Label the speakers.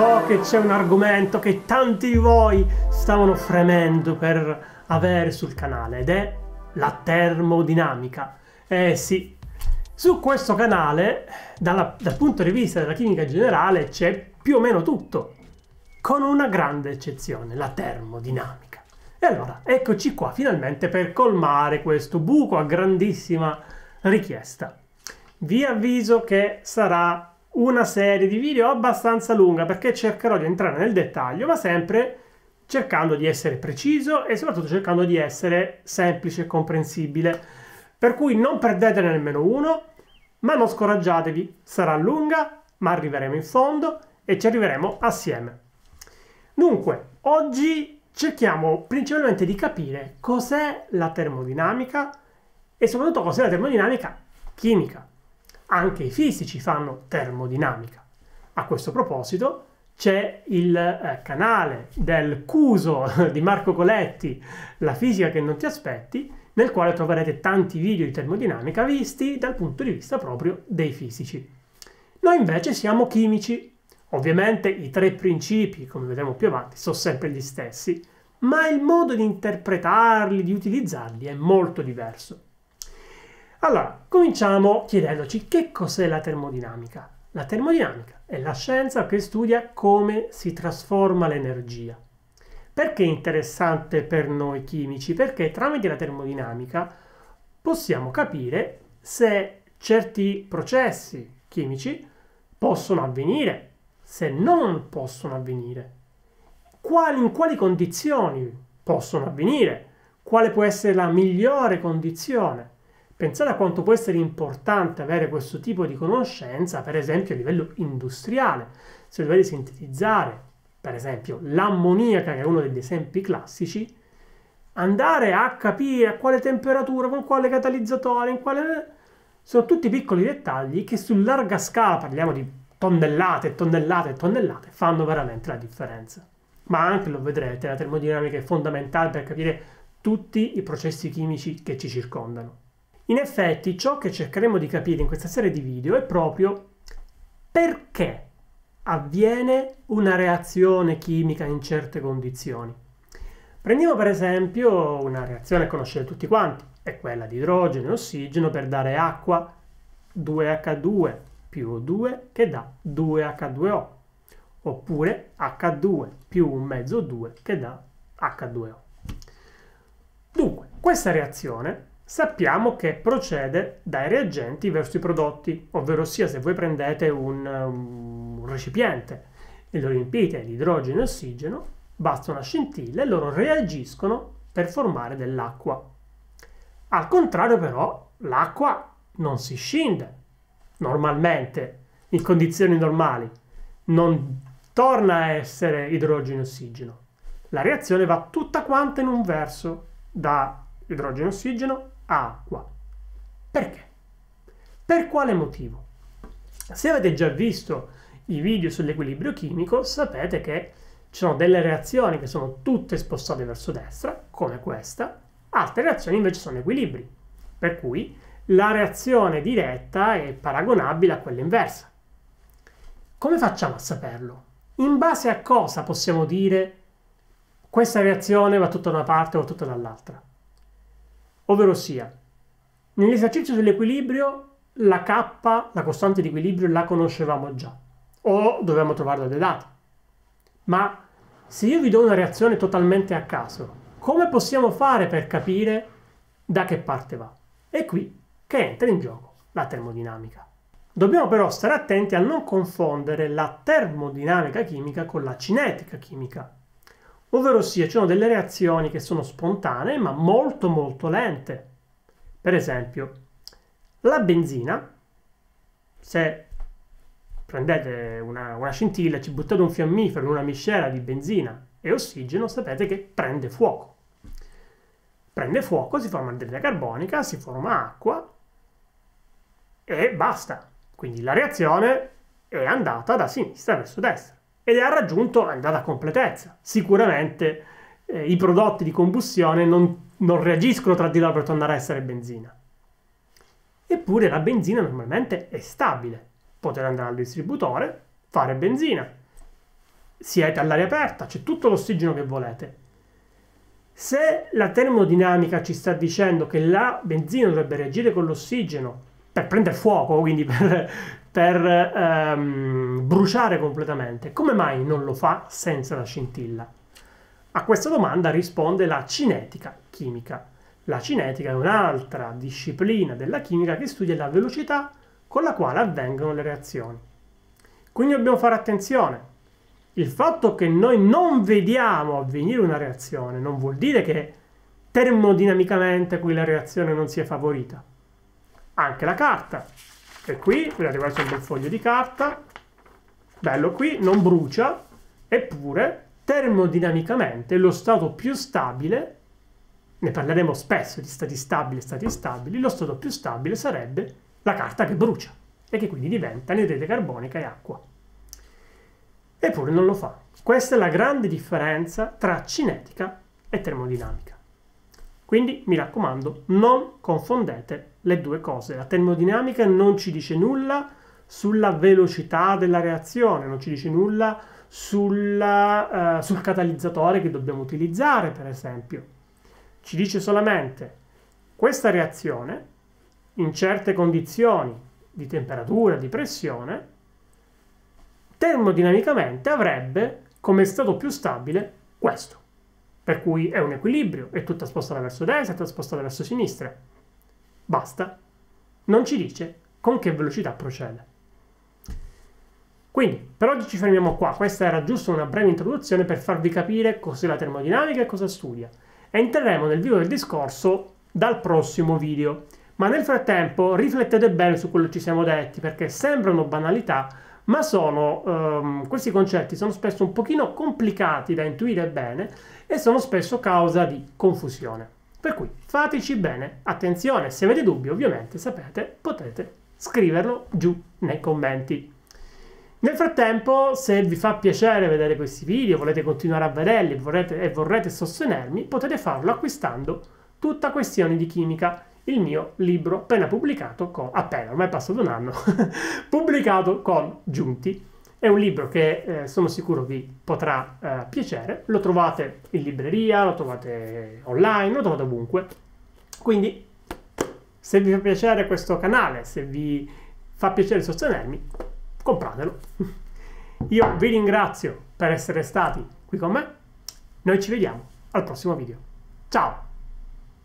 Speaker 1: so che c'è un argomento che tanti di voi stavano fremendo per avere sul canale ed è la termodinamica. Eh sì, su questo canale, dalla, dal punto di vista della chimica generale, c'è più o meno tutto, con una grande eccezione, la termodinamica. E allora, eccoci qua finalmente per colmare questo buco a grandissima richiesta. Vi avviso che sarà una serie di video abbastanza lunga perché cercherò di entrare nel dettaglio, ma sempre cercando di essere preciso e soprattutto cercando di essere semplice e comprensibile. Per cui non perdetene nemmeno uno, ma non scoraggiatevi, sarà lunga, ma arriveremo in fondo e ci arriveremo assieme. Dunque, oggi cerchiamo principalmente di capire cos'è la termodinamica e soprattutto cos'è la termodinamica chimica anche i fisici fanno termodinamica. A questo proposito c'è il eh, canale del Cuso di Marco Coletti, La fisica che non ti aspetti, nel quale troverete tanti video di termodinamica visti dal punto di vista proprio dei fisici. Noi invece siamo chimici. Ovviamente i tre principi, come vedremo più avanti, sono sempre gli stessi, ma il modo di interpretarli, di utilizzarli è molto diverso. Allora, cominciamo chiedendoci che cos'è la termodinamica. La termodinamica è la scienza che studia come si trasforma l'energia. Perché è interessante per noi chimici? Perché tramite la termodinamica possiamo capire se certi processi chimici possono avvenire, se non possono avvenire, quali, in quali condizioni possono avvenire, quale può essere la migliore condizione. Pensate a quanto può essere importante avere questo tipo di conoscenza, per esempio a livello industriale, se dovete sintetizzare, per esempio, l'ammoniaca, che è uno degli esempi classici, andare a capire a quale temperatura, con quale catalizzatore, in quale... Sono tutti piccoli dettagli che su larga scala, parliamo di tonnellate e tonnellate e tonnellate, fanno veramente la differenza. Ma anche, lo vedrete, la termodinamica è fondamentale per capire tutti i processi chimici che ci circondano. In effetti ciò che cercheremo di capire in questa serie di video è proprio perché avviene una reazione chimica in certe condizioni. Prendiamo per esempio una reazione che conoscete tutti quanti, è quella di idrogeno e ossigeno per dare acqua 2H2 più O2 che dà 2H2O, oppure H2 più un mezzo 2 che dà H2O. Dunque, questa reazione sappiamo che procede dai reagenti verso i prodotti, ovvero sia se voi prendete un, un recipiente e lo riempite di idrogeno e ossigeno, basta una scintilla e loro reagiscono per formare dell'acqua. Al contrario però, l'acqua non si scinde normalmente, in condizioni normali, non torna a essere idrogeno e ossigeno. La reazione va tutta quanta in un verso, da idrogeno e ossigeno acqua. Perché? Per quale motivo? Se avete già visto i video sull'equilibrio chimico, sapete che ci sono delle reazioni che sono tutte spostate verso destra, come questa, altre reazioni invece sono equilibri, per cui la reazione diretta è paragonabile a quella inversa. Come facciamo a saperlo? In base a cosa possiamo dire questa reazione va tutta da una parte o tutta dall'altra? ovvero sia nell'esercizio dell'equilibrio la K, la costante di equilibrio, la conoscevamo già o dovevamo trovarla dai dati. Ma se io vi do una reazione totalmente a caso, come possiamo fare per capire da che parte va? È qui che entra in gioco la termodinamica. Dobbiamo però stare attenti a non confondere la termodinamica chimica con la cinetica chimica, ovvero sia ci sono delle reazioni che sono spontanee ma molto molto lente. Per esempio, la benzina, se prendete una, una scintilla e ci buttate un fiammifero in una miscela di benzina e ossigeno, sapete che prende fuoco. Prende fuoco, si forma anidride carbonica, si forma acqua e basta. Quindi la reazione è andata da sinistra verso destra ed ha raggiunto andata completezza. Sicuramente eh, i prodotti di combustione non, non reagiscono tra di loro per tornare a essere benzina. Eppure la benzina normalmente è stabile. Potete andare al distributore, fare benzina. Siete all'aria aperta, c'è tutto l'ossigeno che volete. Se la termodinamica ci sta dicendo che la benzina dovrebbe reagire con l'ossigeno per prendere fuoco, quindi per, per ehm, bruciare completamente. Come mai non lo fa senza la scintilla? A questa domanda risponde la cinetica chimica. La cinetica è un'altra disciplina della chimica che studia la velocità con la quale avvengono le reazioni. Quindi dobbiamo fare attenzione. Il fatto che noi non vediamo avvenire una reazione non vuol dire che termodinamicamente quella reazione non sia favorita anche la carta. E qui, guardate, questo è un bel foglio di carta, bello qui, non brucia, eppure termodinamicamente lo stato più stabile, ne parleremo spesso di stati stabili e stati stabili, lo stato più stabile sarebbe la carta che brucia e che quindi diventa anidride carbonica e acqua. Eppure non lo fa. Questa è la grande differenza tra cinetica e termodinamica. Quindi mi raccomando, non confondete le due cose. La termodinamica non ci dice nulla sulla velocità della reazione, non ci dice nulla sulla, uh, sul catalizzatore che dobbiamo utilizzare, per esempio. Ci dice solamente questa reazione in certe condizioni di temperatura, di pressione, termodinamicamente avrebbe come stato più stabile questo. Per cui è un equilibrio, è tutta spostata verso destra, è tutta spostata verso sinistra. Basta. Non ci dice con che velocità procede. Quindi, per oggi ci fermiamo qua. Questa era giusto una breve introduzione per farvi capire cos'è la termodinamica e cosa studia. Entreremo nel vivo del discorso dal prossimo video. Ma nel frattempo riflettete bene su quello che ci siamo detti, perché sembrano banalità, ma sono, ehm, questi concetti sono spesso un pochino complicati da intuire bene e sono spesso causa di confusione. Per cui fateci bene attenzione, se avete dubbi ovviamente sapete, potete scriverlo giù nei commenti. Nel frattempo, se vi fa piacere vedere questi video, volete continuare a vederli vorrete, e vorrete sostenermi, potete farlo acquistando tutta questione di chimica il mio libro appena pubblicato con, appena, ormai è passato un anno, pubblicato con Giunti. È un libro che eh, sono sicuro vi potrà eh, piacere, lo trovate in libreria, lo trovate online, lo trovate ovunque. Quindi se vi fa piacere questo canale, se vi fa piacere sostenermi, compratelo. Io vi ringrazio per essere stati qui con me, noi ci vediamo al prossimo video. Ciao!